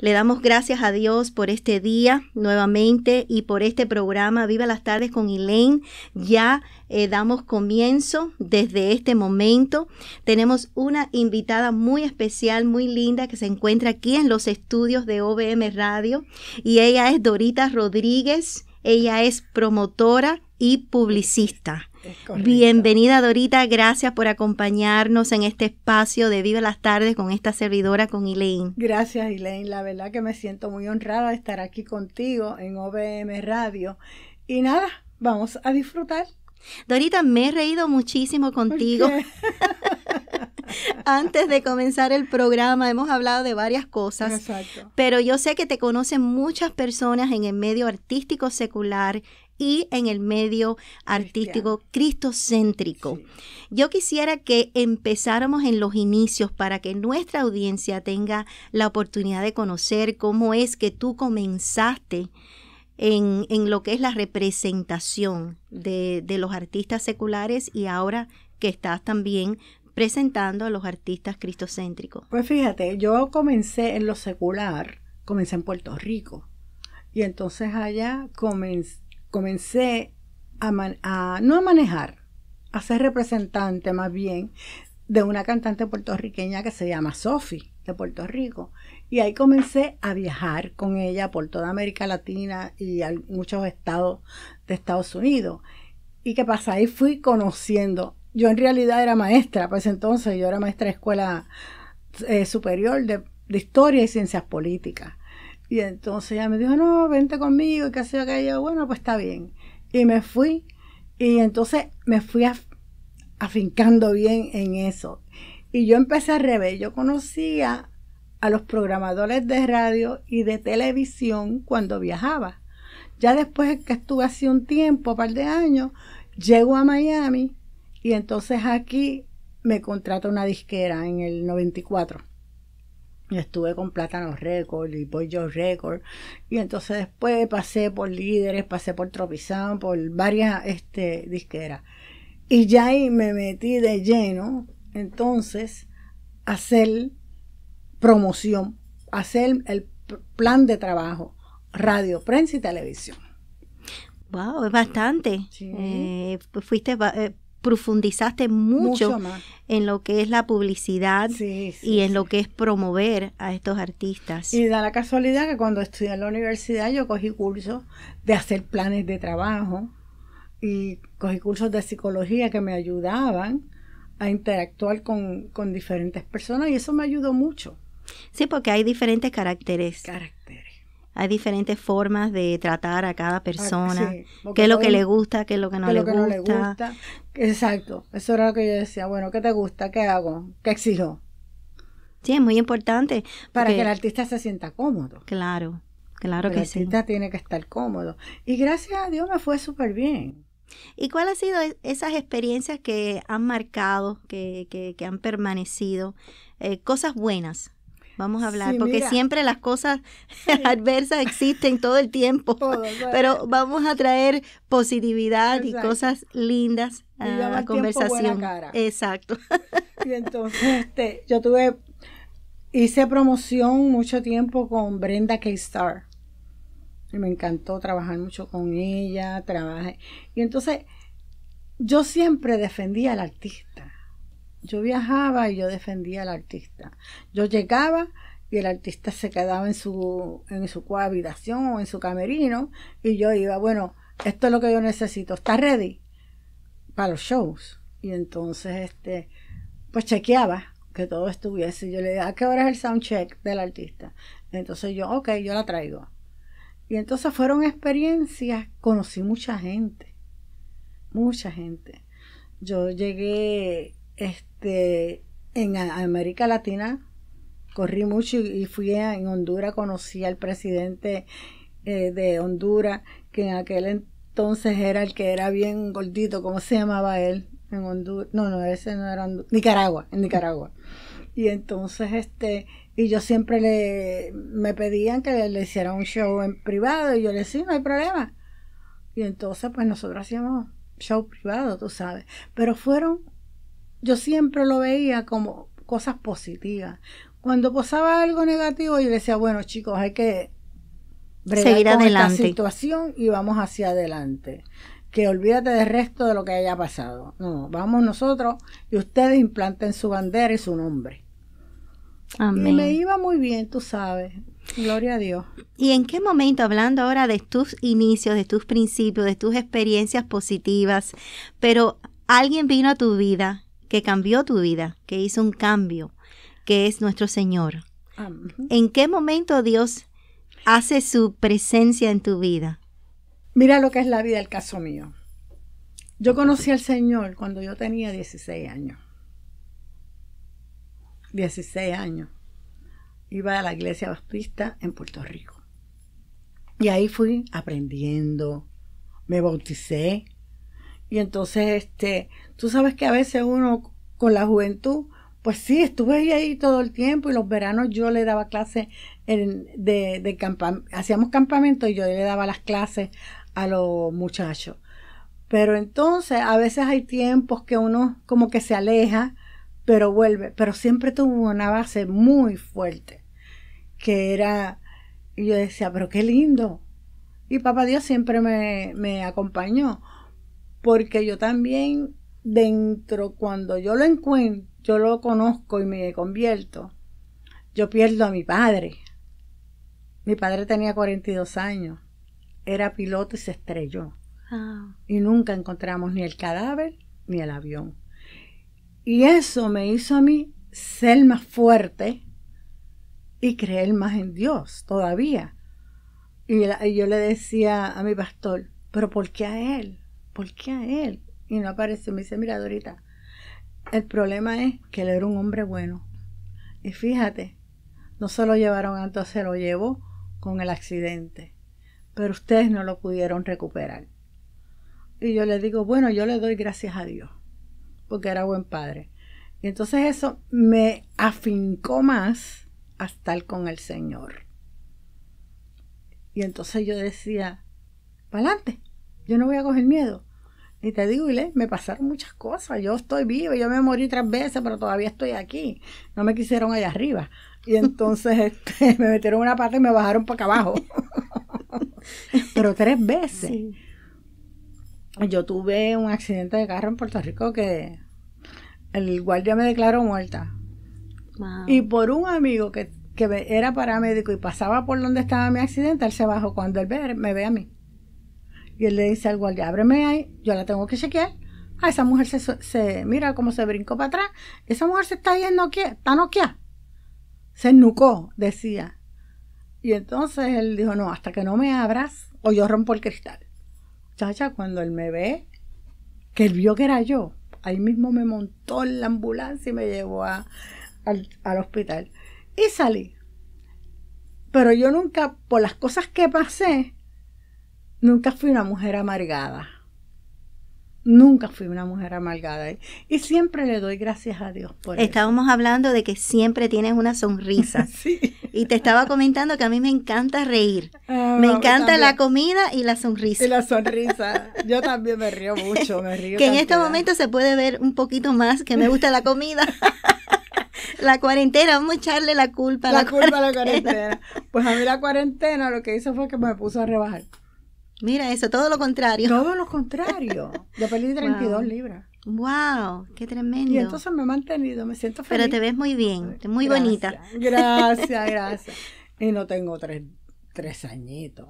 Le damos gracias a Dios por este día nuevamente y por este programa Viva las tardes con Elaine. Ya eh, damos comienzo desde este momento. Tenemos una invitada muy especial, muy linda, que se encuentra aquí en los estudios de OBM Radio y ella es Dorita Rodríguez. Ella es promotora y publicista. Bienvenida Dorita, gracias por acompañarnos en este espacio de Viva las Tardes con esta servidora, con Elaine. Gracias Elaine, la verdad que me siento muy honrada de estar aquí contigo en OBM Radio. Y nada, vamos a disfrutar. Dorita, me he reído muchísimo contigo. Antes de comenzar el programa hemos hablado de varias cosas, Exacto. pero yo sé que te conocen muchas personas en el medio artístico secular, y en el medio artístico cristocéntrico. Yo quisiera que empezáramos en los inicios para que nuestra audiencia tenga la oportunidad de conocer cómo es que tú comenzaste en, lo que es la representación de, de los artistas seculares y ahora que estás también presentando a los artistas cristocéntricos. Pues fíjate, yo comencé en lo secular, comencé en Puerto Rico. Y entonces allá comencé, comencé a, no a manejar, a ser representante más bien de una cantante puertorriqueña que se llama Sophie de Puerto Rico. Y ahí comencé a viajar con ella por toda América Latina y a muchos estados de Estados Unidos. ¿Y qué pasa? Ahí fui conociendo. Yo en realidad era maestra, pues entonces yo era maestra de escuela eh, superior de historia y ciencias políticas. Y entonces ella me dijo, no, vente conmigo, y qué sé yo, que yo, bueno, pues está bien. Y me fui, y entonces me fui afincando bien en eso. Y yo empecé a revés, yo conocía a los programadores de radio y de televisión cuando viajaba. Ya después que estuve así un tiempo, un par de años, llego a Miami y entonces aquí me contrata una disquera en el 94 estuve con Plátano Record y Boy Joe Record y entonces después pasé por Líderes, pasé por Tropizán, por varias este, disqueras y ya ahí me metí de lleno entonces a hacer promoción, hacer el plan de trabajo, radio, prensa y televisión. Wow, es bastante. Sí. Eh, fuiste eh, profundizaste mucho, en lo que es la publicidad y en lo que es promover a estos artistas. Y da la casualidad que cuando estudié en la universidad yo cogí cursos de hacer planes de trabajo y cogí cursos de psicología que me ayudaban a interactuar con, diferentes personas y eso me ayudó mucho. Sí, porque hay diferentes caracteres hay diferentes formas de tratar a cada ah, persona, Que qué es lo que le gusta, qué es lo que no, le, gusta. Exacto, eso era lo que yo decía, bueno, ¿qué te gusta? ¿Qué hago? ¿Qué exijo? Sí, es muy importante. Para que el artista se sienta cómodo. Claro, claro que sí. El artista tiene que estar cómodo. Y gracias a Dios me fue súper bien. ¿Y cuáles han sido esas experiencias que han marcado, que, que, han permanecido? Eh, cosas buenas Vamos a hablar, porque siempre las cosas adversas existen todo el tiempo, pero vamos a traer positividad y cosas lindas a la conversación. Exacto. Y entonces este, yo tuve, hice promoción mucho tiempo con Brenda K-Star. Y me encantó trabajar mucho con ella, trabajé. Y entonces yo siempre defendía al artista yo viajaba y yo defendía al artista. Yo llegaba y el artista se quedaba en su, en su cohabitación o en su camerino y yo iba, bueno, esto es lo que yo necesito, ¿está ready? Para los shows. Y entonces, este, pues chequeaba que todo estuviese. Yo le dije, ¿a qué hora es el sound check del artista? Entonces yo, ok, yo la traigo. Y entonces fueron experiencias, conocí mucha gente, mucha gente. Yo llegué, este, en América Latina corrí mucho y, fui en Honduras, conocí al presidente eh, de Honduras, que en aquel entonces era el que era bien gordito, ¿cómo se llamaba él? En Honduras, no, no, ese no era Honduras, Nicaragua, en Nicaragua. Y entonces, este, y yo siempre le, me pedían que le, hiciera un show en privado, y yo le decía, no hay problema. Y entonces, pues nosotros hacíamos show privado, tú sabes. Pero fueron yo siempre lo veía como cosas positivas. Cuando pasaba algo negativo, yo decía, bueno, chicos, hay que seguir adelante. Esta situación y vamos hacia adelante. Que olvídate del resto de lo que haya pasado. No, vamos nosotros y ustedes implanten su bandera y su nombre. Amén. Y me iba muy bien, tú sabes. Gloria a Dios. ¿Y en qué momento, hablando ahora de tus inicios, de tus principios, de tus experiencias positivas, pero alguien vino a tu vida que cambió tu vida, que hizo un cambio, que es nuestro Señor. ¿En qué momento Dios hace su presencia en tu vida? Mira lo que es la vida, el caso mío. Yo conocí al Señor cuando yo tenía 16 años. 16 años. Iba a la iglesia baptista en Puerto Rico. Y ahí fui aprendiendo, me bauticé y entonces, este, tú sabes que a veces uno con la juventud, pues sí, estuve ahí todo el tiempo y los veranos yo le daba clases de, de hacíamos campamento y yo le daba las clases a los muchachos. Pero entonces a veces hay tiempos que uno como que se aleja, pero vuelve. Pero siempre tuvo una base muy fuerte, que era, yo decía, pero qué lindo. Y papá Dios siempre me, me acompañó porque yo también dentro, cuando yo lo encuentro, yo lo conozco y me convierto, yo pierdo a mi padre. Mi padre tenía 42 años, era piloto y se estrelló. Ah. Y nunca encontramos ni el cadáver ni el avión. Y eso me hizo a mí ser más fuerte y creer más en Dios todavía. Y, y yo le decía a mi pastor, pero ¿por qué a él? ¿por qué a él? Y no apareció. Me dice, mira, Dorita, el problema es que él era un hombre bueno. Y fíjate, no solo lo llevaron antes, se lo llevó con el accidente. Pero ustedes no lo pudieron recuperar. Y yo le digo, bueno, yo le doy gracias a Dios, porque era buen padre. Y entonces eso me afincó más a estar con el Señor. Y entonces yo decía, para adelante, yo no voy a coger miedo. Y te digo, le me pasaron muchas cosas. Yo estoy vivo, yo me morí tres veces, pero todavía estoy aquí. No me quisieron allá arriba. Y entonces este, me metieron una pata y me bajaron para acá abajo. pero tres veces. Yo tuve un accidente de carro en Puerto Rico que el guardia me declaró muerta. Y por un amigo que, era paramédico y pasaba por donde estaba mi accidente, él se bajó. Cuando él me ve a mí y él le dice al guardia, ábreme ahí, yo la tengo que chequear. A ah, esa mujer se, mira cómo se brincó para atrás. Esa mujer se está yendo aquí, está noquea Se nucó, decía. Y entonces él dijo, no, hasta que no me abras o yo rompo el cristal. Chacha, cuando él me ve, que él vio que era yo, ahí mismo me montó en la ambulancia y me llevó al, al hospital. Y salí. Pero yo nunca, por las cosas que pasé, nunca fui una mujer amargada. Nunca fui una mujer amargada. Y siempre le doy gracias a Dios por eso. Estábamos hablando de que siempre tienes una sonrisa. sí. Y te estaba comentando que a mí me encanta reír. Ah, me encanta la comida y la sonrisa. Y la sonrisa. Yo también me río mucho, me río. que en este momento se puede ver un poquito más que me gusta la comida. la cuarentena, vamos a echarle la culpa a la, la culpa a la cuarentena. Pues a mí la cuarentena lo que hizo fue que me puso a rebajar. Mira eso, todo lo contrario. Todo lo contrario. Yo perdí 32 libras. ¡Wow! ¡Qué tremendo! Y entonces me he mantenido, me siento feliz. Pero te ves muy bien, muy bonita. Gracias, gracias. Y no tengo tres, tres añitos.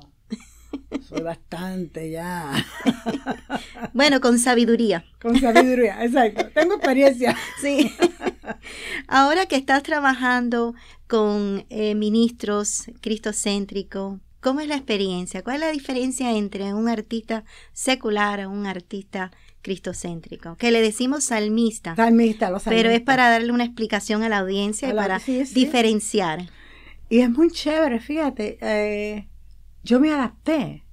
Soy bastante ya. Bueno, con sabiduría. Con sabiduría, exacto. Tengo experiencia. Sí. Ahora que estás trabajando con eh, ministros cristocéntricos, ¿Cómo es la experiencia? ¿Cuál es la diferencia entre un artista secular a un artista cristocéntrico? Que le decimos salmista. Salmista, lo salmista. Pero es para darle una explicación a la audiencia y para diferenciar. Y es muy chévere, fíjate. Eh, yo me adapté.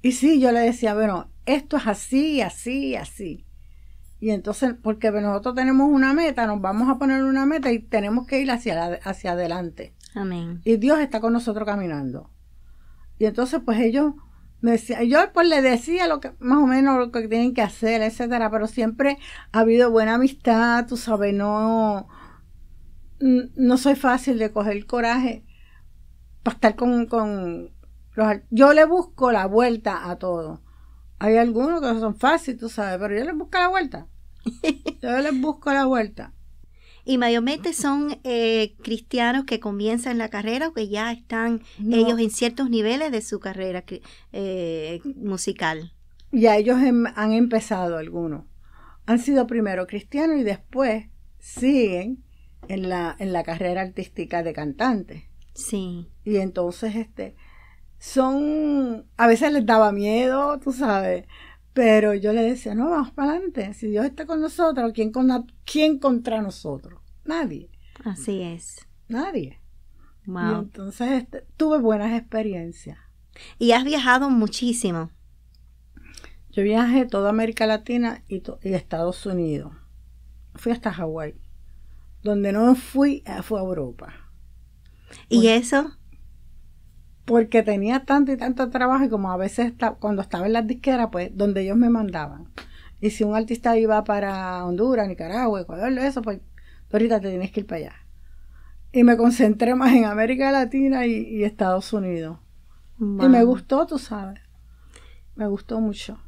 Y sí, yo le decía, bueno, esto es así, así, así. Y entonces, porque nosotros tenemos una meta, nos vamos a poner una meta y tenemos que ir hacia, hacia adelante. Y Dios está con nosotros caminando. Y entonces, pues ellos me decía, yo pues le decía lo que más o menos lo que tienen que hacer, etcétera, pero siempre ha habido buena amistad, tú sabes, no no soy fácil de coger el coraje para estar con, con los yo le busco la vuelta a todo. Hay algunos que son fáciles, tú sabes, pero yo les busco la vuelta. Yo les busco la vuelta. Y mayormente son eh, cristianos que comienzan la carrera o que ya están ellos en ciertos niveles de su carrera eh, musical. Ya ellos em, han empezado algunos. Han sido primero cristianos y después siguen en la, en la carrera artística de cantante. Sí. Y entonces, este, son, a veces les daba miedo, tú sabes, pero yo le decía, no, vamos para adelante. Si Dios está con nosotros, ¿quién, con, ¿quién contra nosotros? Nadie. Así es. Nadie. Wow. entonces este, tuve buenas experiencias. Y has viajado muchísimo. Yo viajé toda América Latina y, Estados Unidos. Fui hasta Hawái. Donde no fui eh, fue a Europa. ¿Y eso? porque tenía tanto y tanto trabajo y como a veces cuando estaba en las disqueras, pues donde ellos me mandaban. Y si un artista iba para Honduras, Nicaragua, Ecuador, eso, pues ahorita te tienes que ir para allá. Y me concentré más en América Latina y, Estados Unidos. Y me gustó, tú sabes. Me gustó mucho.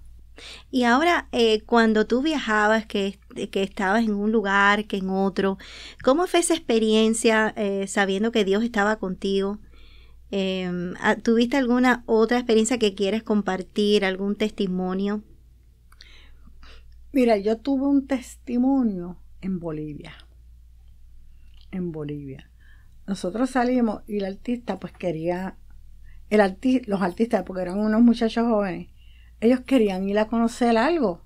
Y ahora, eh, cuando tú viajabas, que, que, estabas en un lugar, que en otro, ¿cómo fue esa experiencia eh, sabiendo que Dios estaba contigo? Em, ah, ¿Tuviste alguna otra experiencia que quieres compartir, algún testimonio? Mira, yo tuve un testimonio en Bolivia. En Bolivia. Nosotros salimos y el artista pues quería, el los artistas, porque eran unos muchachos jóvenes, ellos querían ir a conocer algo,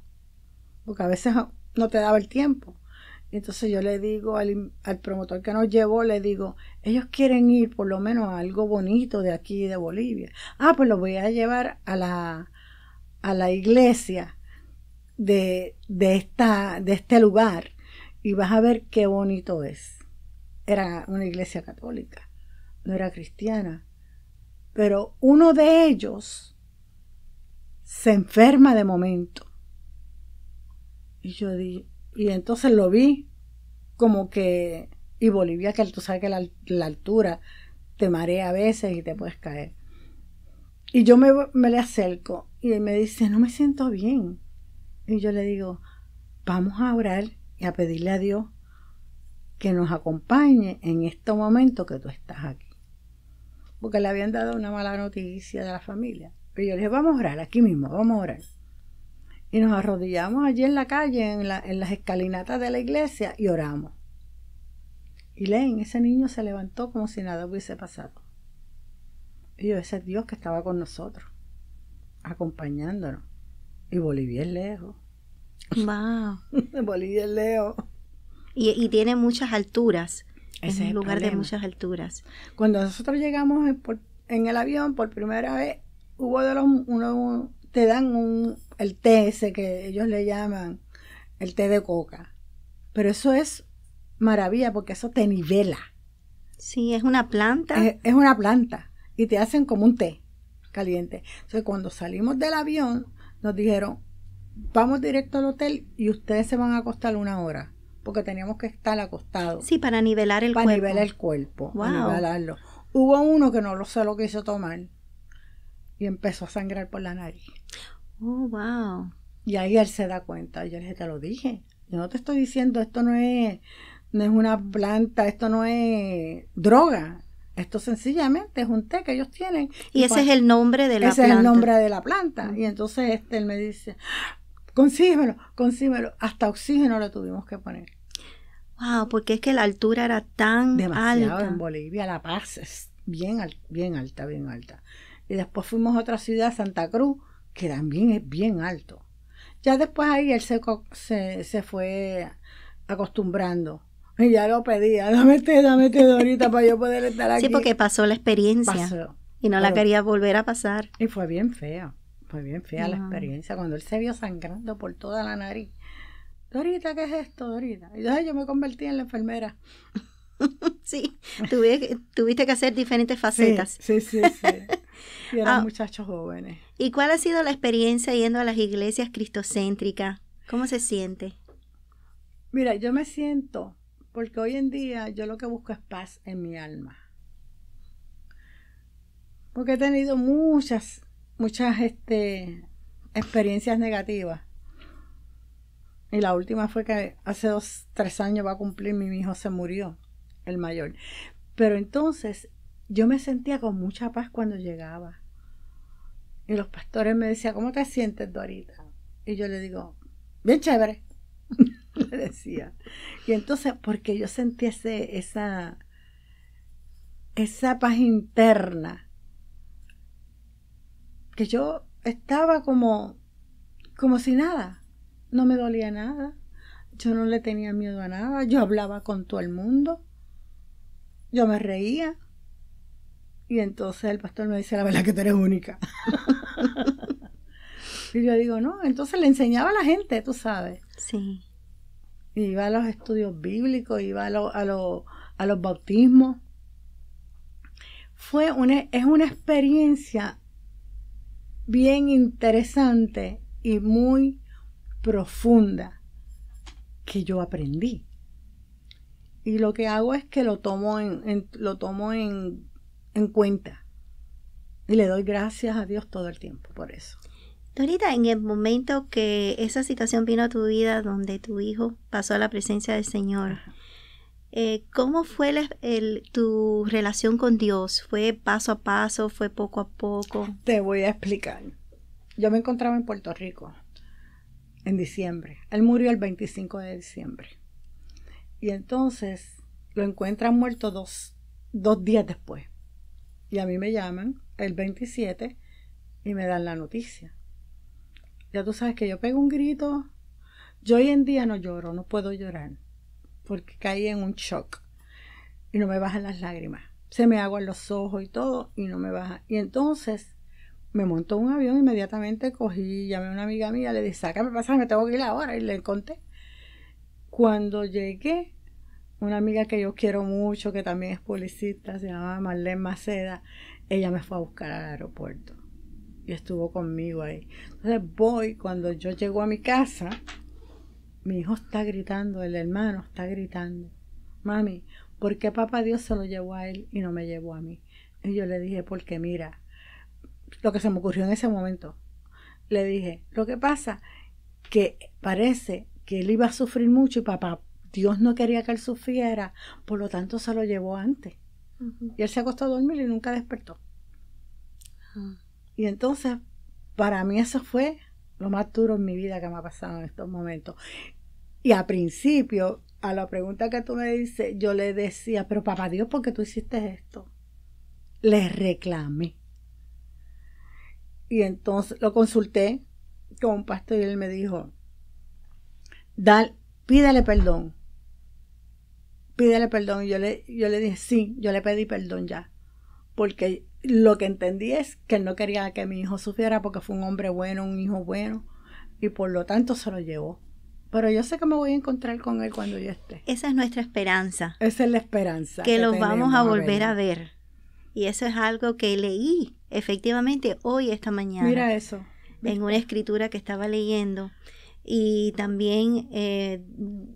porque a veces no te daba el tiempo. Entonces yo le digo al, promotor que nos llevó, le digo, ellos quieren ir por lo menos a algo bonito de aquí, de Bolivia. Ah, pues lo voy a llevar a la, a la iglesia de, esta, de este lugar y vas a ver qué bonito es. Era una iglesia católica, no era cristiana. Pero uno de ellos se enferma de momento. Y yo dije, y entonces lo vi como que, y Bolivia, que tú sabes que la, altura te marea a veces y te puedes caer. Y yo me, me le acerco y él me dice, no me siento bien. Y yo le digo, vamos a orar y a pedirle a Dios que nos acompañe en este momento que tú estás aquí. Porque le habían dado una mala noticia de la familia. Y yo le dije, vamos a orar aquí mismo, vamos a orar. Y nos arrodillamos allí en la calle, en, las escalinatas de la iglesia, y oramos. Y leen, ese niño se levantó como si nada hubiese pasado. Y yo, ese es Dios que estaba con nosotros, acompañándonos. Y Bolivia es lejos. Wow. Bolivia es lejos. Y, tiene muchas alturas. Ese es un lugar de muchas alturas. Cuando nosotros llegamos en, el avión por primera vez, hubo de uno, te dan un, el té ese que ellos le llaman el té de coca. Pero eso es maravilla porque eso te nivela. Sí, es una planta. Es, una planta y te hacen como un té caliente. Entonces cuando salimos del avión nos dijeron, vamos directo al hotel y ustedes se van a acostar una hora porque teníamos que estar acostados. Sí, para nivelar el cuerpo. Para nivelar el cuerpo, wow. Hubo uno que no lo sé lo que hizo tomar y empezó a sangrar por la nariz. Oh, wow. Y ahí él se da cuenta. Yo le dije, te lo dije. Yo no te estoy diciendo, esto no es, no es una planta, esto no es droga. Esto sencillamente es un té que ellos tienen. Y, ese pues es el nombre de la planta. Ese es el nombre de la planta. Mm. Y entonces este, él me dice, consíguemelo, consíguemelo. Hasta oxígeno lo tuvimos que poner. Wow, porque es que la altura era tan Demasiado en Bolivia, La Paz es bien, bien alta, bien alta. Y después fuimos a otra ciudad, Santa Cruz, que también es bien alto. Ya después ahí él se, se, fue acostumbrando. Y ya lo pedía, dame té, dame ahorita para yo poder estar aquí. Sí, porque pasó la experiencia. Y no la quería volver a pasar. Y fue bien fea, fue bien fea la experiencia. Cuando él se vio sangrando por toda la nariz. Dorita, ¿qué es esto, Dorita? Y yo, yo me convertí en la enfermera. sí, tuviste que hacer diferentes facetas. sí, sí. sí. y eran ah. muchachos jóvenes. ¿Y cuál ha sido la experiencia yendo a las iglesias cristocéntricas? ¿Cómo se siente? Mira, yo me siento, porque hoy en día yo lo que busco es paz en mi alma. Porque he tenido muchas, muchas este, experiencias negativas. Y la última fue que hace dos, tres años va a cumplir, mi hijo se murió, el mayor. Pero entonces yo me sentía con mucha paz cuando llegaba. Y los pastores me decían, ¿cómo te sientes, Dorita? Y yo le digo, bien chévere, le decía. Y entonces, porque yo sentí esa, esa paz interna, que yo estaba como, como si nada, no me dolía nada, yo no le tenía miedo a nada, yo hablaba con todo el mundo, yo me reía. Y entonces el pastor me dice, la verdad que tú eres única. y yo digo, no, entonces le enseñaba a la gente, tú sabes. Sí. Iba a los estudios bíblicos, iba a, a, los bautismos. Fue una, es una experiencia bien interesante y muy profunda que yo aprendí. Y lo que hago es que lo tomo lo en, en cuenta y le doy gracias a Dios todo el tiempo por eso. Dorita, en el momento que esa situación vino a tu vida donde tu hijo pasó a la presencia del Señor, eh, ¿cómo fue tu relación con Dios? ¿Fue paso a paso? ¿Fue poco a poco? Te voy a explicar. Yo me encontraba en Puerto Rico en diciembre. Él murió el 25 de diciembre. Y entonces lo encuentran muerto dos días después. Y a mí me llaman el 27 y me dan la noticia. Ya tú sabes que yo pego un grito. Yo hoy en día no lloro, no puedo llorar, porque caí en un shock y no me bajan las lágrimas. Se me aguan los ojos y todo y no me baja. Y entonces me montó un avión, inmediatamente cogí, llamé a una amiga mía, le dije, sácame pasa me tengo que ir ahora y le conté. Cuando llegué, una amiga que yo quiero mucho, que también es publicista, se llama Marlene Maceda, ella me fue a buscar al aeropuerto y estuvo conmigo ahí. Entonces voy, cuando yo llego a mi casa, mi hijo está gritando, el hermano está gritando, mami, ¿por qué papá Dios se lo llevó a él y no me llevó a mí? Y yo le dije, porque mira, lo que se me ocurrió en ese momento, le dije, lo que pasa que parece que él iba a sufrir mucho y papá Dios no quería que él sufriera, por lo tanto se lo llevó antes. Y él se acostó a dormir y nunca despertó. Y entonces, para mí eso fue lo más duro en mi vida que me ha pasado en estos momentos. Y al principio, a la pregunta que tú me dices, yo le decía, pero papá Dios, ¿por qué tú hiciste esto? Le reclamé. Y entonces lo consulté con un pastor y él me dijo, pídele pídale perdón pídele perdón. Y yo le, yo le dije, sí, yo le pedí perdón ya. Porque lo que entendí es que él no quería que mi hijo sufriera porque fue un hombre bueno, un hijo bueno, y por lo tanto se lo llevó. Pero yo sé que me voy a encontrar con él cuando yo esté. Esa es nuestra esperanza. Esa es la esperanza. Que, los vamos a volver a ver. Y eso es algo que leí efectivamente hoy, esta mañana. Mira eso. En una escritura que estaba leyendo. Y también eh,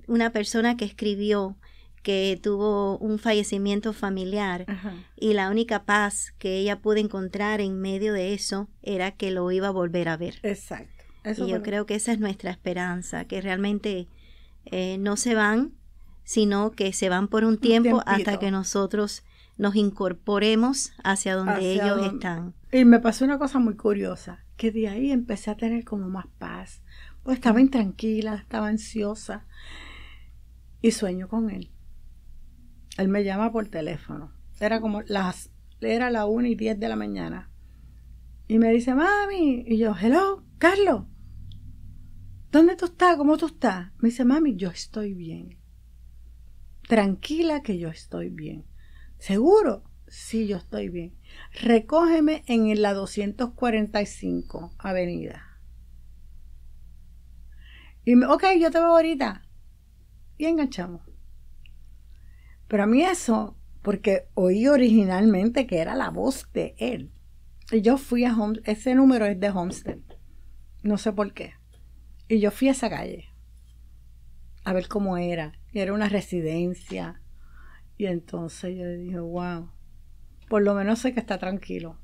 una persona que escribió que tuvo un fallecimiento familiar y la única paz que ella pudo encontrar en medio de eso era que lo iba a volver a ver. Exacto. y yo creo que esa es nuestra esperanza, que realmente eh, no se van, sino que se van por un tiempo hasta que nosotros nos incorporemos hacia donde ellos están. Y me pasó una cosa muy curiosa, que de ahí empecé a tener como más paz, pues estaba intranquila, estaba ansiosa y sueño con él. Él me llama por teléfono. Era como las, era la 1 y 10 de la mañana. Y me dice, mami. Y yo, hello, Carlos. ¿Dónde tú estás? ¿Cómo tú estás? Me dice, mami, yo estoy bien. Tranquila que yo estoy bien. ¿Seguro? Sí, yo estoy bien. Recógeme en la 245 Avenida. Y me, ok, yo te veo ahorita. Y enganchamos. Pero a mí eso, porque oí originalmente que era la voz de él. Y yo fui a Homestead, ese número es de Homestead, no sé por qué. Y yo fui a esa calle a ver cómo era. Y era una residencia. Y entonces yo dije, wow, por lo menos sé que está tranquilo.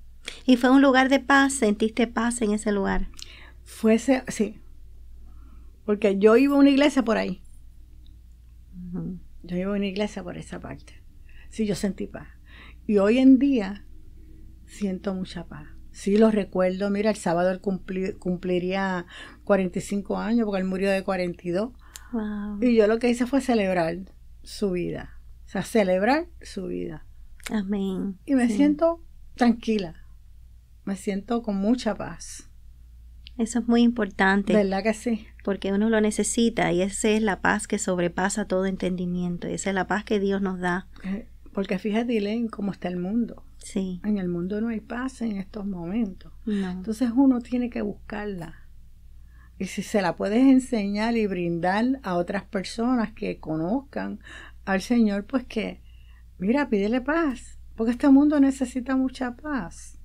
¿Y fue un lugar de paz? ¿Sentiste paz en ese lugar? ese, sí. Porque yo iba a una iglesia por ahí. Yo llevo en una iglesia por esa parte. Sí, yo sentí paz. Y hoy en día siento mucha paz. Sí, lo recuerdo. Mira, el sábado él cumpliría 45 años porque él murió de 42. Y yo lo que hice fue celebrar su vida. O sea, celebrar su vida. Amén. Y me siento tranquila. Me siento con mucha paz. Eso es muy importante. ¿Verdad que sí? Porque uno lo necesita y esa es la paz que sobrepasa todo entendimiento. esa es la paz que Dios nos da. Eh, porque fíjate en cómo está el mundo. Sí. En el mundo no hay paz en estos momentos. Entonces uno tiene que buscarla. Y si se la puedes enseñar y brindar a otras personas que conozcan al Señor, pues que, mira, pídele paz. Porque este mundo necesita mucha paz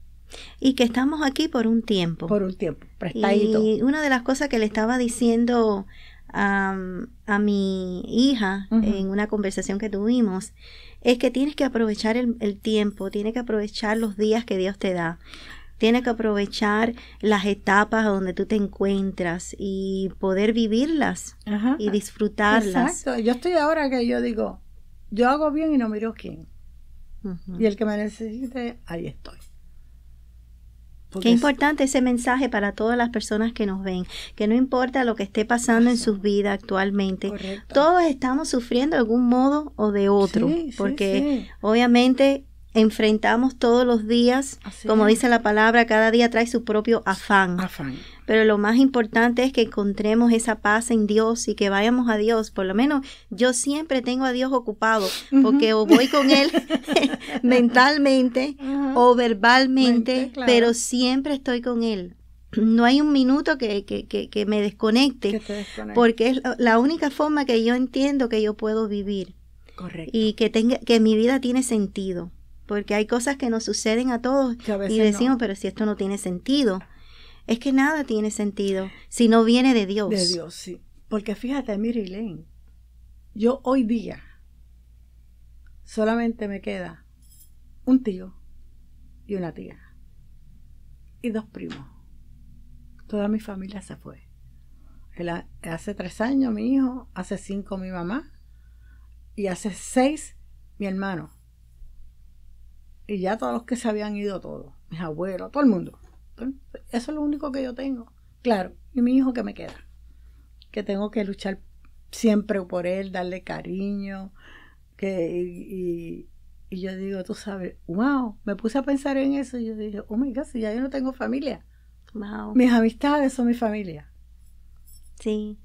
y que estamos aquí por un tiempo. Por un tiempo, prestadito. Y una de las cosas que le estaba diciendo a, mi hija en una conversación que tuvimos es que tienes que aprovechar el, tiempo, tienes que aprovechar los días que Dios te da. Tienes que aprovechar las etapas donde tú te encuentras y poder vivirlas y disfrutarlas. Exacto. Yo estoy ahora que yo digo, yo hago bien y no miro quién. Y el que me necesite, ahí estoy. Qué importante ese mensaje para todas las personas que nos ven, que no importa lo que esté pasando en sus vidas actualmente, todos estamos sufriendo de algún modo o de otro, porque obviamente enfrentamos todos los días, como dice la palabra, cada día trae su propio afán. Pero lo más importante es que encontremos esa paz en Dios y que vayamos a Dios. Por lo menos yo siempre tengo a Dios ocupado, porque o voy con Él mentalmente o verbalmente, pero siempre estoy con Él. No hay un minuto que, me desconecte, porque es la única forma que yo entiendo que yo puedo vivir. Y que, tenga, que mi vida tiene sentido porque hay cosas que nos suceden a todos y decimos, pero si esto no tiene sentido, es que nada tiene sentido si no viene de Dios. De Dios, sí. Porque fíjate, Mirilén, yo hoy día solamente me queda un tío y una tía y dos primos. Toda mi familia se fue. hace tres años mi hijo, hace cinco mi mamá y hace seis mi hermano. Y ya todos los que se habían ido, todos, mis abuelos, todo el mundo. Eso es lo único que yo tengo. Claro, y mi hijo que me queda, que tengo que luchar siempre por él, darle cariño. Que, y, yo digo, tú sabes, wow, me puse a pensar en eso y yo dije, oh my God, si ya yo no tengo familia. Wow. Mis amistades son mi familia. Sí,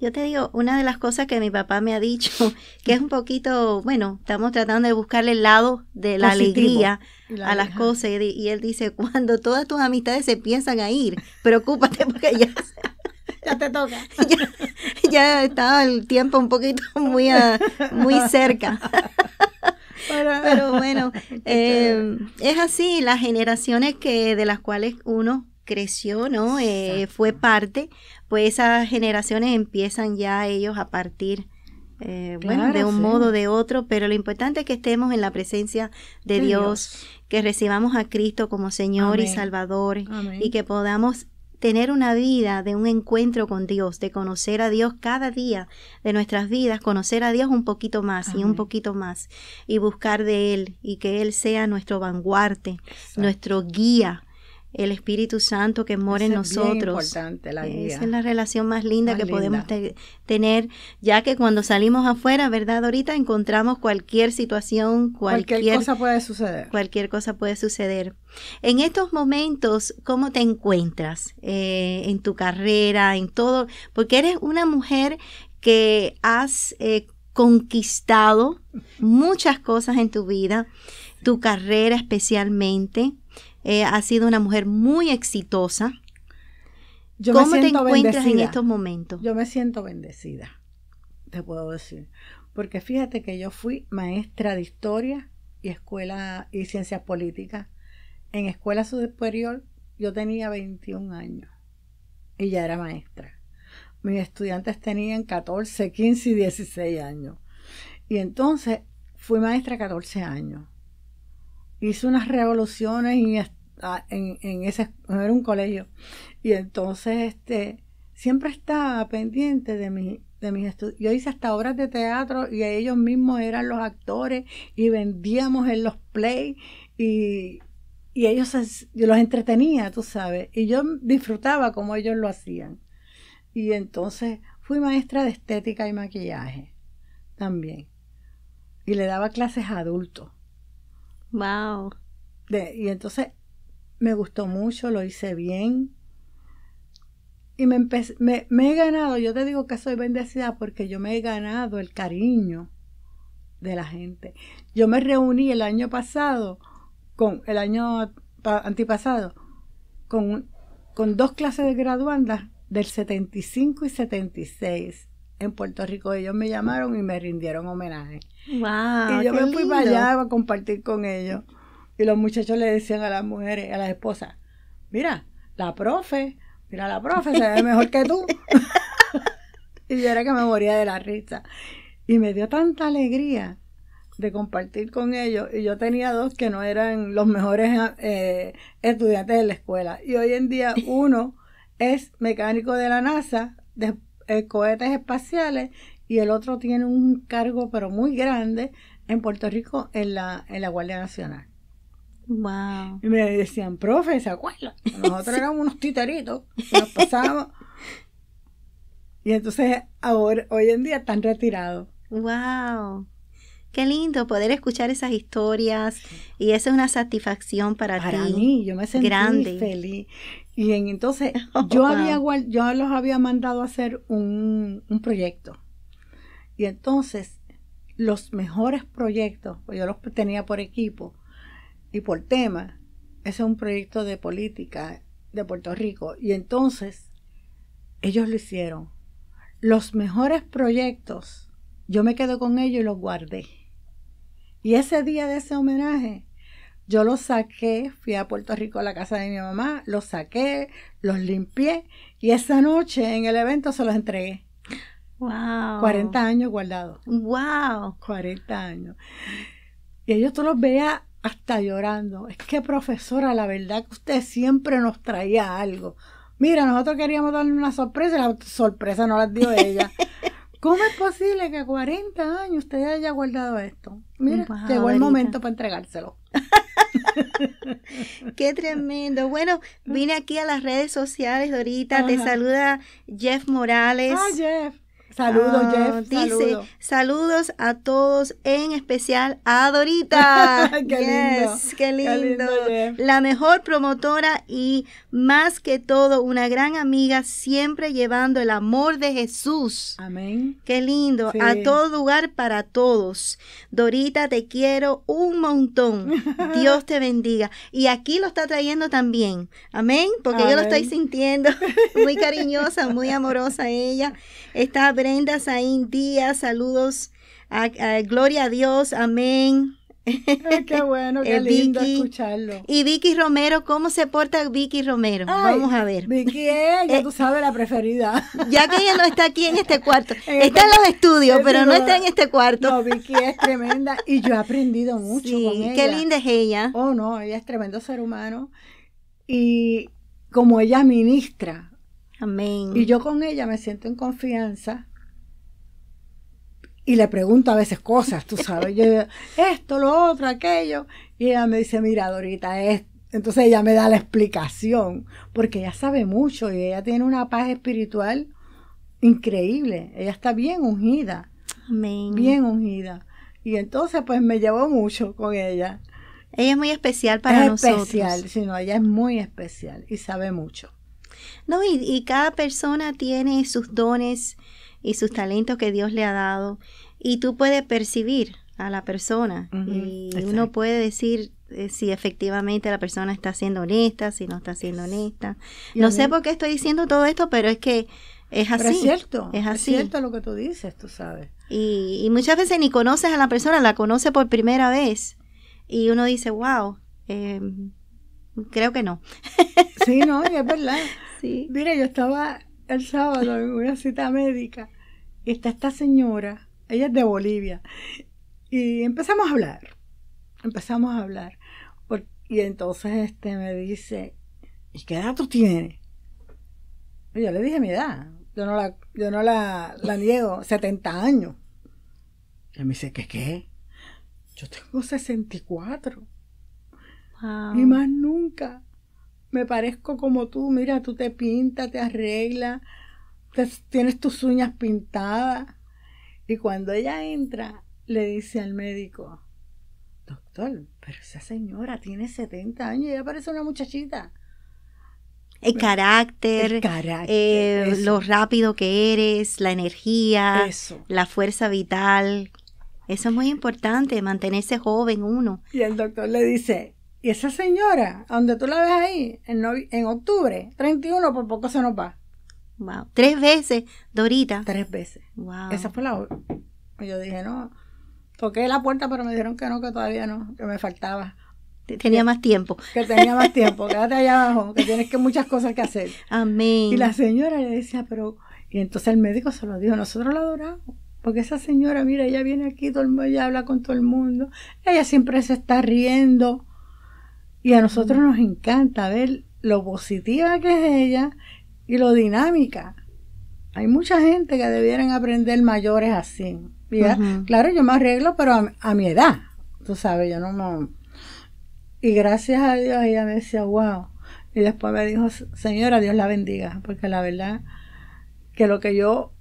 yo te digo, una de las cosas que mi papá me ha dicho, que es un poquito, bueno, estamos tratando de buscarle el lado de la alegría a las cosas. Y él dice, cuando todas tus amistades se piensan a ir, preocúpate porque ya... ya te toca. ya, estaba el tiempo un poquito muy, muy cerca. Pero bueno, eh, es así, las generaciones que de las cuales uno creció, ¿no? Eh, fue parte, pues esas generaciones empiezan ya ellos a partir. Eh, bueno, de un modo o de otro, pero lo importante es que estemos en la presencia de, Dios, que recibamos a Cristo como Señor y Salvador y que podamos tener una vida de un encuentro con Dios, de conocer a Dios cada día de nuestras vidas, conocer a Dios un poquito más y un poquito más y buscar de Él y que Él sea nuestro vanguarte nuestro guía el Espíritu Santo que mora en nosotros. Es la Esa es la relación más linda que podemos tener, ya que cuando salimos afuera, ¿verdad? Ahorita encontramos cualquier situación, cualquier, cosa puede suceder. Cualquier cosa puede suceder. En estos momentos, ¿cómo te encuentras eh, en tu carrera, en todo? Porque eres una mujer que has eh, conquistado muchas cosas en tu vida, tu carrera especialmente. Eh, ha sido una mujer muy exitosa. Yo ¿Cómo te encuentras en estos momentos? Yo me siento bendecida, te puedo decir. Porque fíjate que yo fui maestra de historia y escuela y ciencias políticas. En escuela superior yo tenía 21 años y ya era maestra. Mis estudiantes tenían 14, 15 y 16 años. Y entonces fui maestra 14 años. Hice unas revoluciones y en, ese, era un colegio. Y entonces, este, siempre estaba pendiente de, mi, de mis estudios. Yo hice hasta obras de teatro y ellos mismos eran los actores y vendíamos en los play y, ellos yo los entretenía, tú sabes. Y yo disfrutaba como ellos lo hacían. Y entonces fui maestra de estética y maquillaje también. Y le daba clases a adultos. Wow. De, y entonces me gustó mucho, lo hice bien. Y me, me, me, he ganado, yo te digo que soy bendecida porque yo me he ganado el cariño de la gente. Yo me reuní el año pasado, con el año antipasado, con, con dos clases de graduandas del 75 y 76 en Puerto Rico. Ellos me llamaron y me rindieron homenaje. y yo me fui para allá a compartir con ellos. Y los muchachos le decían a las mujeres, a las esposas, mira, la profe, mira, la profe se ve mejor que tú. y yo era que me moría de la risa. Y me dio tanta alegría de compartir con ellos. Y yo tenía dos que no eran los mejores eh, estudiantes de la escuela. Y hoy en día uno es mecánico de la NASA, de eh, cohetes espaciales, y el otro tiene un cargo pero muy grande en Puerto Rico en la, en la Guardia Nacional. Wow. Y me decían, profe, ¿se acuerdan? Nosotros éramos unos titeritos. nos pasábamos. y entonces ahora, hoy en día están retirados. Wow. Qué lindo poder escuchar esas historias y esa es una satisfacción para, ti. Para mí, yo me sentí grande. feliz. Y entonces yo había yo los había mandado a hacer un, un, proyecto. Y entonces los mejores proyectos, pues yo los tenía por equipo, y por tema, ese es un proyecto de política de Puerto Rico. Y entonces, ellos lo hicieron. Los mejores proyectos, yo me quedo con ellos y los guardé. Y ese día de ese homenaje, yo los saqué, fui a Puerto Rico a la casa de mi mamá, los saqué, los limpié y esa noche en el evento se los entregué. Wow. 40 años guardados. Wow. 40 años. Y ellos todos los veía hasta llorando. Es que profesora, la verdad que usted siempre nos traía algo. Mira, nosotros queríamos darle una sorpresa y la sorpresa no la dio ella. ¿Cómo es posible que a 40 años usted haya guardado esto? Mira, pues, llegó el momento para entregárselo. Qué tremendo. Bueno, vine aquí a las redes sociales, Dorita. Te saluda Jeff Morales. ¡Ay, ah, Jeff. Saludos, ah, Jeff. Dice, saludos a todos, en especial a Dorita. qué, lindo. qué, lindo. La mejor promotora y más que todo una gran amiga, siempre llevando el amor de Jesús. Amén. Qué lindo. A todo lugar para todos. Dorita, te quiero un montón. Dios te bendiga. Y aquí lo está trayendo también. Amén. Porque yo lo estoy sintiendo. Muy cariñosa, muy amorosa ella. Está linda Saín Díaz, saludos. gloria a Dios, amén. qué bueno, qué eh, lindo escucharlo. Y Vicky Romero, ¿cómo se porta Vicky Romero? Vamos a ver. Vicky es, eh, ya eh, tú sabes, la preferida. Ya que ella no está aquí en este cuarto. está en los estudios, pero no está en este cuarto. No, Vicky es tremenda y yo he aprendido mucho con ella. Qué linda es ella. Oh, no, ella es tremendo ser humano. Y como ella ministra. Amén. Y yo con ella me siento en confianza y le pregunto a veces cosas, tú sabes, yo esto, lo otro, aquello, y ella me dice, mira, Dorita, es Entonces ella me da la explicación, porque ella sabe mucho y ella tiene una paz espiritual increíble. Ella está bien ungida. Amén. Bien ungida. Y entonces pues me llevó mucho con ella. Ella es muy especial para es nosotros. Especial, sino ella es muy especial y sabe mucho. No, y, y cada persona tiene sus dones y sus talentos que Dios le ha dado. Y tú puedes percibir a la persona y uno puede decir eh, si efectivamente la persona está siendo honesta, si no está siendo honesta. no sé por qué estoy diciendo todo esto, pero es que es así. es cierto, es cierto lo que tú dices, tú sabes. Y, muchas veces ni conoces a la persona, la conoce por primera vez y uno dice, wow, em, creo que no. sí, no, es verdad. Mira, yo estaba el sábado en una cita médica está esta señora, ella es de Bolivia, y empezamos a hablar, empezamos a hablar, y entonces este me dice, ¿y qué edad tú tienes? yo le dije mi edad, yo no la, yo no la, niego, 70 años. Y me dice, ¿qué qué? Yo tengo 64. Y más nunca. Me parezco como tú, mira, tú te pintas, te arreglas, pues, tienes tus uñas pintadas. Y cuando ella entra, le dice al médico, doctor, pero esa señora tiene 70 años y ella parece una muchachita. El carácter, el eh, lo rápido que eres, la energía, la fuerza vital. Eso es muy importante, mantenerse joven uno. Y el doctor le dice, y esa señora, donde tú la ves ahí, en, en octubre, 31, por poco se nos va. Wow. Tres veces, Dorita. Tres veces. Wow. Esa fue la. Yo dije, no. Toqué la puerta, pero me dijeron que no, que todavía no, que me faltaba. Tenía más tiempo. Que tenía más tiempo. Quédate allá abajo, que tienes que muchas cosas que hacer. Amén. Y la señora le decía, pero. Y entonces el médico se lo dijo, nosotros la adoramos. Porque esa señora, mira, ella viene aquí, todo el mundo, ella habla con todo el mundo. Ella siempre se está riendo. Y a nosotros nos encanta ver lo positiva que es ella y lo dinámica. Hay mucha gente que debieran aprender mayores así. Claro, yo me arreglo, pero a, mi edad, tú sabes, yo no me... Y gracias a Dios ella me decía, wow. Y después me dijo, señora, Dios la bendiga, porque la verdad que lo que yo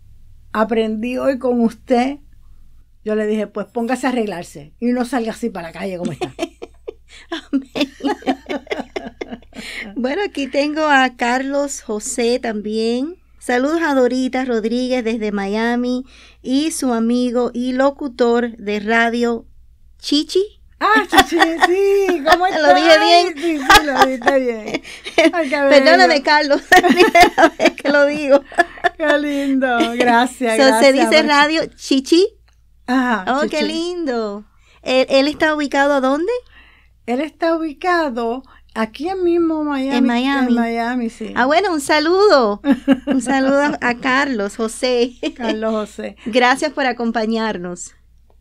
aprendí hoy con usted, yo le dije, pues póngase a arreglarse y no salga así para la calle como está. Amén. bueno, aquí tengo a Carlos José también. Saludos a Dorita Rodríguez desde Miami y su amigo y locutor de radio Chichi. Ah, Chichi, sí, ¿cómo estás? Lo dije bien. Sí, sí, lo dije bien. Ay, Perdóname, Carlos, la vez que lo digo. Qué lindo, gracias, gracias. Se dice radio Chichi. Ah, oh, qué lindo. ¿Él, ¿Él está ubicado a dónde? Él está ubicado Aquí mismo Miami, en Miami. En Miami, Ah, bueno, un saludo. Un saludo a Carlos José. Carlos José. Gracias por acompañarnos.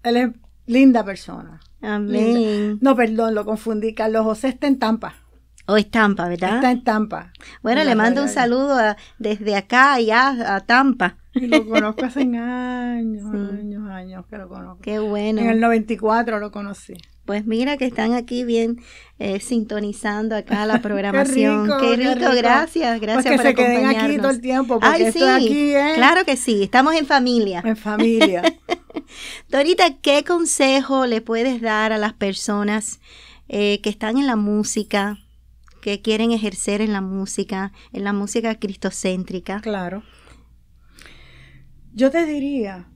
Él es linda persona. Amén. No, perdón, lo confundí. Carlos José está en Tampa. O oh, es Tampa, ¿verdad? Está en Tampa. Bueno, le mando un saludo desde acá allá a Tampa. Y lo conozco hace años, años, años que lo conozco. Qué bueno. En el 94 lo conocí. Pues mira que están aquí bien eh, sintonizando acá la programación. qué, rico, gracias, gracias pues por se queden aquí todo el tiempo, porque Ay, sí, aquí claro que sí, estamos en familia. En familia. Dorita, ¿qué consejo le puedes dar a las personas eh, que están en la música, que quieren ejercer en la música, en la música cristocéntrica? Claro. Yo te diría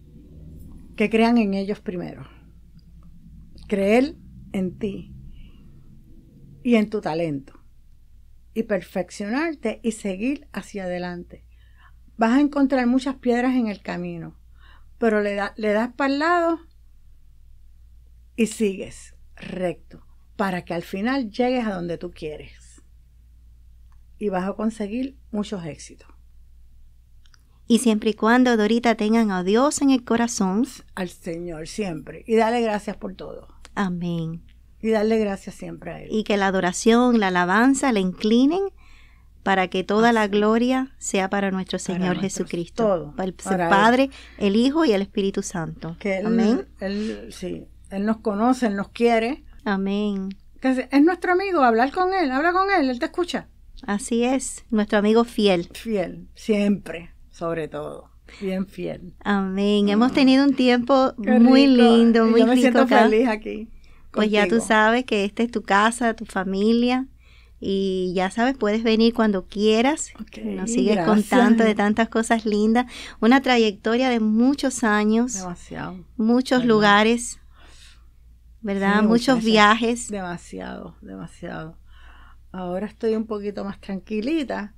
que crean en ellos primero. Creer en ti y en tu talento. Y perfeccionarte y seguir hacia adelante. Vas a encontrar muchas piedras en el camino, pero le, das para el lado y sigues recto para que al final llegues a donde tú quieres. Y vas a conseguir muchos éxitos y siempre y cuando Dorita tengan a Dios en el corazón. Al Señor siempre. Y dale gracias por todo. Amén. Y dale gracias siempre a Él. Y que la adoración, la alabanza le inclinen para que toda la gloria sea para nuestro Señor Jesucristo. Todo. Para el, Padre, el Hijo y el Espíritu Santo. Que él, Amén. Él, nos conoce, Él nos quiere. Amén. es nuestro amigo, hablar con Él, habla con Él, Él te escucha. Así es, nuestro amigo fiel. Fiel, siempre sobre todo. Bien fiel. Amén. Mm. Hemos tenido un tiempo muy lindo, muy Yo me siento feliz aquí. Pues ya tú sabes que esta es tu casa, tu familia. Y ya sabes, puedes venir cuando quieras. Nos sigues con contando de tantas cosas lindas. Una trayectoria de muchos años. Demasiado. Muchos lugares. ¿Verdad? muchos viajes. Demasiado, demasiado. Ahora estoy un poquito más tranquilita.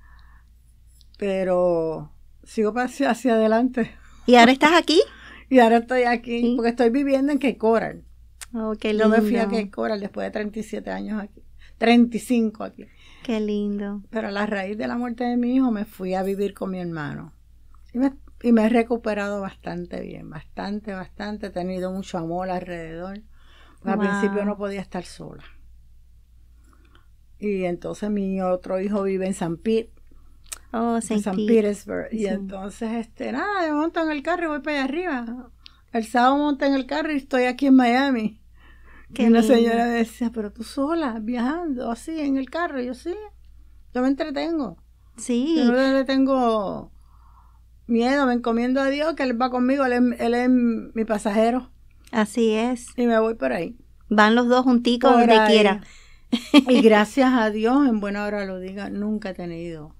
Pero sigo hacia, hacia adelante. ¿Y ahora estás aquí? y ahora estoy aquí, porque estoy viviendo en que Coral. Oh, qué lindo. Yo me fui a Key después de 37 años aquí, 35 aquí. Qué lindo. Pero a la raíz de la muerte de mi hijo me fui a vivir con mi hermano. Y me, he recuperado bastante bien, bastante, bastante. He tenido mucho amor alrededor. Al principio no podía estar sola. Y entonces mi otro hijo vive en San Pit. Oh, San Y entonces, este, nada, me monto en el carro y voy para allá arriba. El sábado monto en el carro y estoy aquí en Miami. y una señora me decía, pero tú sola, viajando, así, en el carro. yo, sí, yo me entretengo. Sí. Yo no le tengo miedo, me encomiendo a Dios que Él va conmigo, él es, mi pasajero. Así es. Y me voy por ahí. Van los dos junticos donde quiera. Y gracias a Dios, en buena hora lo diga, nunca he tenido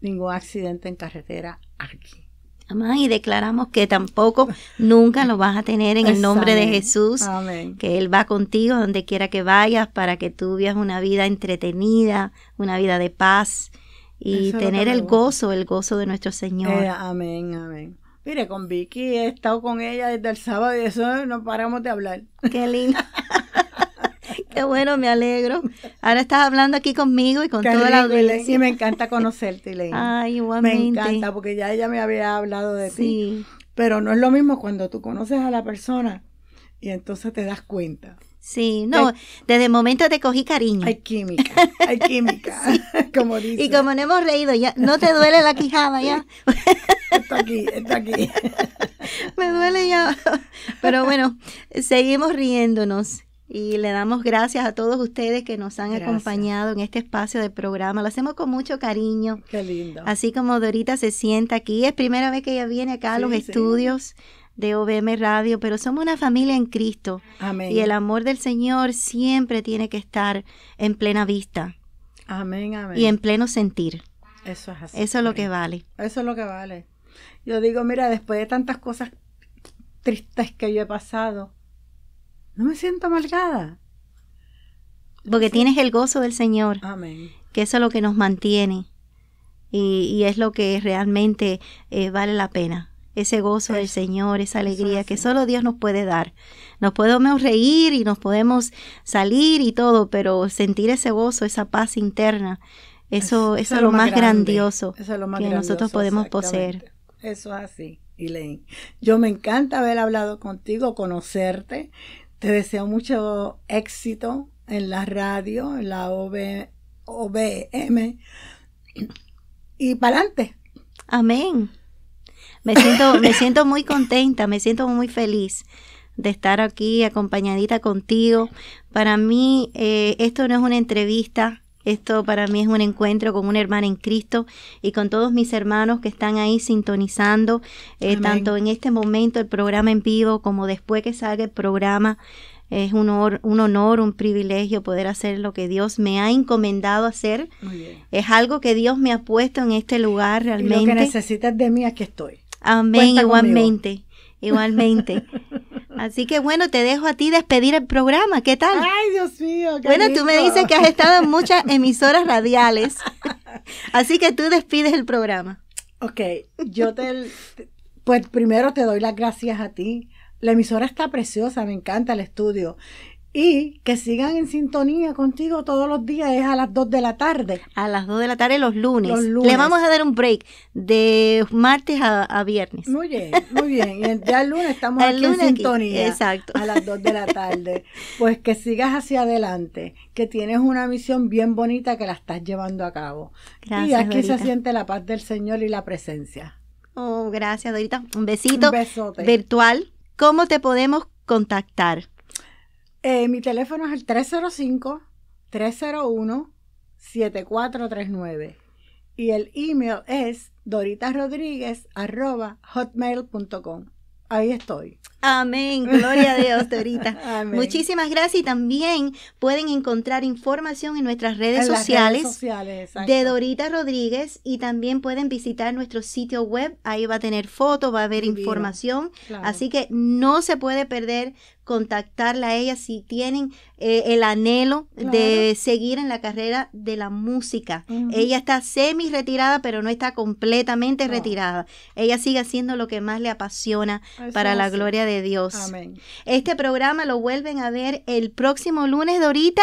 ningún accidente en carretera aquí. Amén. Y declaramos que tampoco nunca lo vas a tener en el nombre de Jesús. Amén. Que Él va contigo donde quiera que vayas para que tú vivas una vida entretenida, una vida de paz y tener el gozo, el gozo de nuestro Señor. Eh, amén, amén. Mire, con Vicky he estado con ella desde el sábado y eso no paramos de hablar. Qué lindo. bueno, me alegro. Ahora estás hablando aquí conmigo y con toda la Y me encanta conocerte, Leí. Ay, igualmente. Me encanta porque ya ella me había hablado de sí. Pero no es lo mismo cuando tú conoces a la persona y entonces te das cuenta. Sí, no, desde el momento te cogí cariño. Hay química, hay química, como dice. Y como no hemos reído, ya no te duele la quijada ya. está aquí, está aquí. Me duele ya. Pero bueno, seguimos riéndonos. Y le damos gracias a todos ustedes que nos han acompañado en este espacio de programa. Lo hacemos con mucho cariño. Qué lindo. Así como Dorita se sienta aquí. Es primera vez que ella viene acá a los estudios de OBM Radio, pero somos una familia en Cristo. Amén. Y el amor del Señor siempre tiene que estar en plena vista. Amén, amén. Y en pleno sentir. Eso es así. Eso es lo que vale. Eso es lo que vale. Yo digo, mira, después de tantas cosas tristes que yo he pasado, no me siento amargada. Porque tienes el gozo del Señor. Amén. Que eso es lo que nos mantiene. Y, es lo que realmente eh, vale la pena. Ese gozo del Señor, esa alegría que solo Dios nos puede dar. Nos podemos reír y nos podemos salir y todo, pero sentir ese gozo, esa paz interna, eso, es lo más, grandioso que nosotros podemos poseer. Eso es así, Elaine. Yo me encanta haber hablado contigo, conocerte, te deseo mucho éxito en la radio, en la OVM, OBM. Y para adelante. Amén. Me siento, me siento muy contenta, me siento muy feliz de estar aquí acompañadita contigo. Para mí eh, esto no es una entrevista, esto para mí es un encuentro con una hermana en Cristo y con todos mis hermanos que están ahí sintonizando, eh, tanto en este momento el programa en vivo como después que salga el programa. Es un honor, un honor, un privilegio poder hacer lo que Dios me ha encomendado hacer. Es algo que Dios me ha puesto en este lugar realmente. lo que necesitas de mí que estoy. Amén, igualmente, igualmente. Así que bueno, te dejo a ti despedir el programa. ¿Qué tal? Ay, Dios mío. bueno, tú me dices que has estado en muchas emisoras radiales. Así que tú despides el programa. Ok, yo te... Pues primero te doy las gracias a ti. La emisora está preciosa, me encanta el estudio. Y que sigan en sintonía contigo todos los días, es a las 2 de la tarde. A las 2 de la tarde los lunes. Le vamos a dar un break de martes a, viernes. Muy bien, muy bien. ya el lunes estamos lunes en sintonía. Exacto. A las 2 de la tarde. Pues que sigas hacia adelante, que tienes una misión bien bonita que la estás llevando a cabo. Gracias, y aquí se siente la paz del Señor y la presencia. Oh, gracias, Dorita. Un besito. Un besote. Virtual. ¿Cómo te podemos contactar? Eh, mi teléfono es el 305-301-7439 y el email es hotmail.com Ahí estoy. Amén, gloria a Dios, Dorita. Muchísimas gracias y también pueden encontrar información en nuestras redes sociales, de Dorita Rodríguez y también pueden visitar nuestro sitio web, ahí va a tener fotos, va a haber información, así que no se puede perder contactarla a ella si tienen eh, el anhelo de seguir en la carrera de la música. Ella está semi retirada, pero no está completamente retirada. Ella sigue haciendo lo que más le apasiona para la gloria de Dios. Amén. Este programa lo vuelven a ver el próximo lunes, de ahorita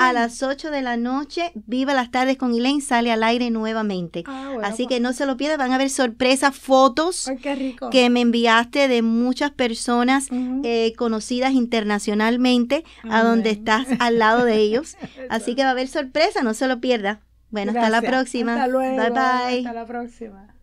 a las 8 de la noche. Viva las tardes con Elaine, sale al aire nuevamente. Ah, así que pues. no se lo pierdan, van a ver sorpresas, fotos que me enviaste de muchas personas eh, conocidas internacionalmente, a donde estás al lado de ellos. Así que va a haber sorpresa, no se lo pierda. Bueno, hasta la próxima. Hasta la próxima.